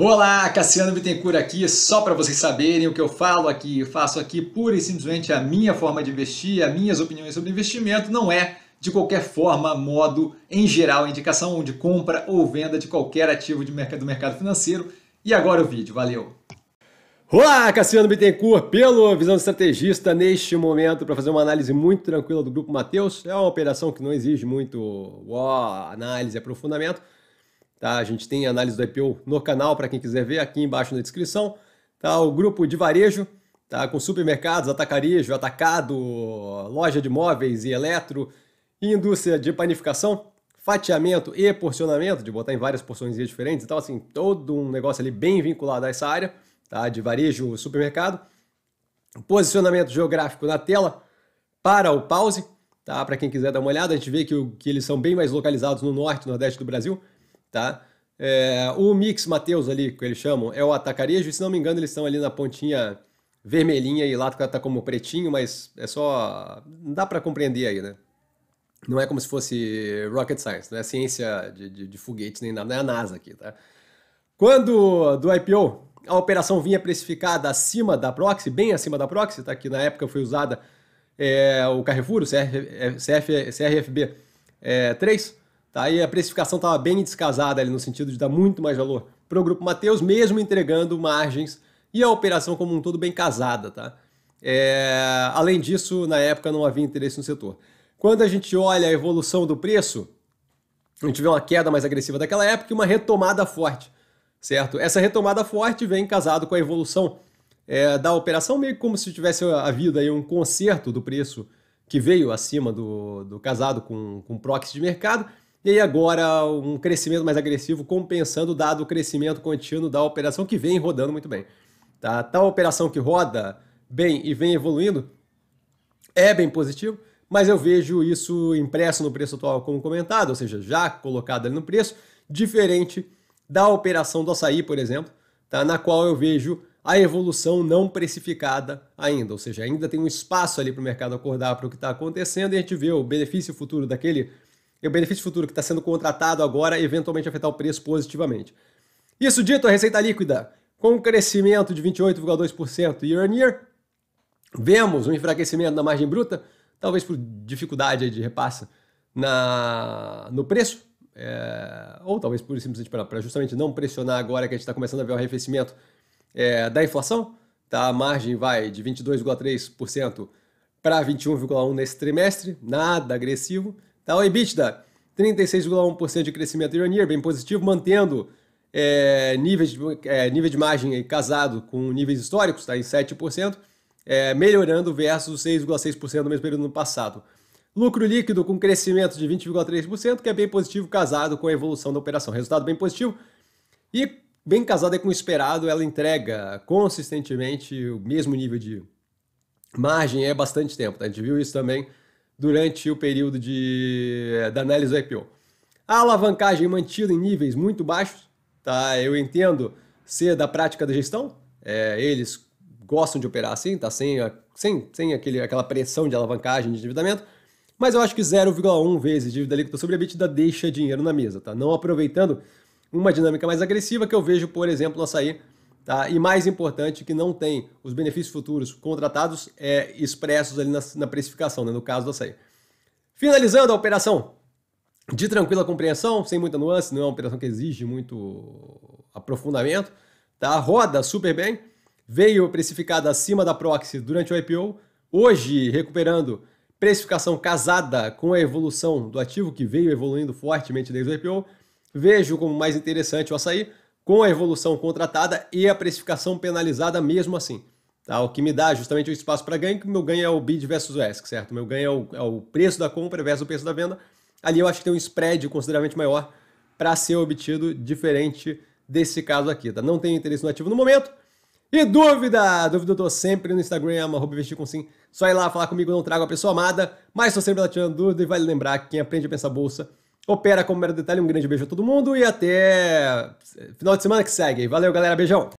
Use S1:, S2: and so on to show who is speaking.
S1: Olá, Cassiano Bittencourt aqui, só para vocês saberem o que eu falo aqui, eu faço aqui pura e simplesmente a minha forma de investir, as minhas opiniões sobre investimento, não é de qualquer forma, modo, em geral, indicação de compra ou venda de qualquer ativo de mercado, do mercado financeiro. E agora o vídeo, valeu! Olá, Cassiano Bittencourt, pelo Visão Estrategista, neste momento, para fazer uma análise muito tranquila do Grupo Matheus. É uma operação que não exige muito ó, análise, aprofundamento, Tá? A gente tem análise do IPO no canal para quem quiser ver, aqui embaixo na descrição. Tá? O grupo de varejo, tá? com supermercados, atacarejo, atacado, loja de móveis e eletro, indústria de panificação, fatiamento e porcionamento, de botar em várias porções diferentes. Então, assim, todo um negócio ali bem vinculado a essa área tá? de varejo, supermercado. Posicionamento geográfico na tela para o pause, tá? para quem quiser dar uma olhada. A gente vê que, que eles são bem mais localizados no norte e nordeste do Brasil, tá? É, o Mix Mateus ali, que eles chamam, é o atacarejo, e se não me engano, eles estão ali na pontinha vermelhinha e lá tá como pretinho, mas é só. Não dá para compreender aí, né? Não é como se fosse rocket science, não é ciência de, de, de foguetes nem nada, não é a NASA aqui, tá? Quando do IPO, a operação vinha precificada acima da proxy, bem acima da proxy, tá? que na época foi usada é, o Carrefour, o CRF, CRF, CRFB é, 3, Tá? E a precificação estava bem descasada ali no sentido de dar muito mais valor para o Grupo Mateus, mesmo entregando margens e a operação como um todo bem casada. Tá? É... Além disso, na época não havia interesse no setor. Quando a gente olha a evolução do preço, a gente vê uma queda mais agressiva daquela época e uma retomada forte, certo? Essa retomada forte vem casado com a evolução é, da operação, meio como se tivesse havido aí um conserto do preço que veio acima do, do casado com, com proxy de mercado, e aí agora um crescimento mais agressivo compensando dado o crescimento contínuo da operação que vem rodando muito bem. Tá? Tal operação que roda bem e vem evoluindo é bem positivo, mas eu vejo isso impresso no preço atual como comentado, ou seja, já colocado ali no preço, diferente da operação do açaí, por exemplo, tá? na qual eu vejo a evolução não precificada ainda, ou seja, ainda tem um espaço ali para o mercado acordar para o que está acontecendo e a gente vê o benefício futuro daquele e o benefício futuro que está sendo contratado agora eventualmente afetar o preço positivamente. Isso dito, a receita líquida, com um crescimento de 28,2% year on year, vemos um enfraquecimento na margem bruta, talvez por dificuldade de repassa na, no preço, é, ou talvez por simplesmente para justamente não pressionar agora que a gente está começando a ver o arrefecimento é, da inflação. Tá? A margem vai de 22,3% para 21,1% nesse trimestre, nada agressivo. Tá? O então, EBITDA, 36,1% de crescimento year on year, bem positivo, mantendo é, de, é, nível de margem casado com níveis históricos, está em 7%, é, melhorando versus 6,6% no mesmo período no passado. Lucro líquido com crescimento de 20,3%, que é bem positivo, casado com a evolução da operação. Resultado bem positivo e bem casado com o esperado, ela entrega consistentemente o mesmo nível de margem há bastante tempo. Tá? A gente viu isso também durante o período de, eh, da análise do IPO. A alavancagem mantida em níveis muito baixos, tá? eu entendo ser da prática da gestão, é, eles gostam de operar assim, tá? sem, a, sem, sem aquele, aquela pressão de alavancagem de endividamento, mas eu acho que 0,1 vezes dívida líquida sobre a EBITDA deixa dinheiro na mesa, tá? não aproveitando uma dinâmica mais agressiva que eu vejo, por exemplo, a sair Tá? E mais importante, que não tem os benefícios futuros contratados é, expressos ali na, na precificação, né, no caso da açaí. Finalizando a operação, de tranquila compreensão, sem muita nuance, não é uma operação que exige muito aprofundamento. Tá? Roda super bem, veio precificada acima da proxy durante o IPO, hoje recuperando precificação casada com a evolução do ativo que veio evoluindo fortemente desde o IPO. Vejo como mais interessante o açaí com a evolução contratada e a precificação penalizada mesmo assim. Tá? O que me dá justamente o espaço para ganho, que meu ganho é o bid versus o ask, certo? meu ganho é o, é o preço da compra versus o preço da venda. Ali eu acho que tem um spread consideravelmente maior para ser obtido, diferente desse caso aqui. Tá? Não tenho interesse no ativo no momento. E dúvida? Dúvida eu tô sempre no Instagram, investir com sim. Só ir lá falar comigo, não trago a pessoa amada, mas estou sempre lá tirando dúvida e vale lembrar que quem aprende a pensar bolsa opera como mero detalhe. Um grande beijo a todo mundo e até final de semana que segue. Valeu, galera. Beijão.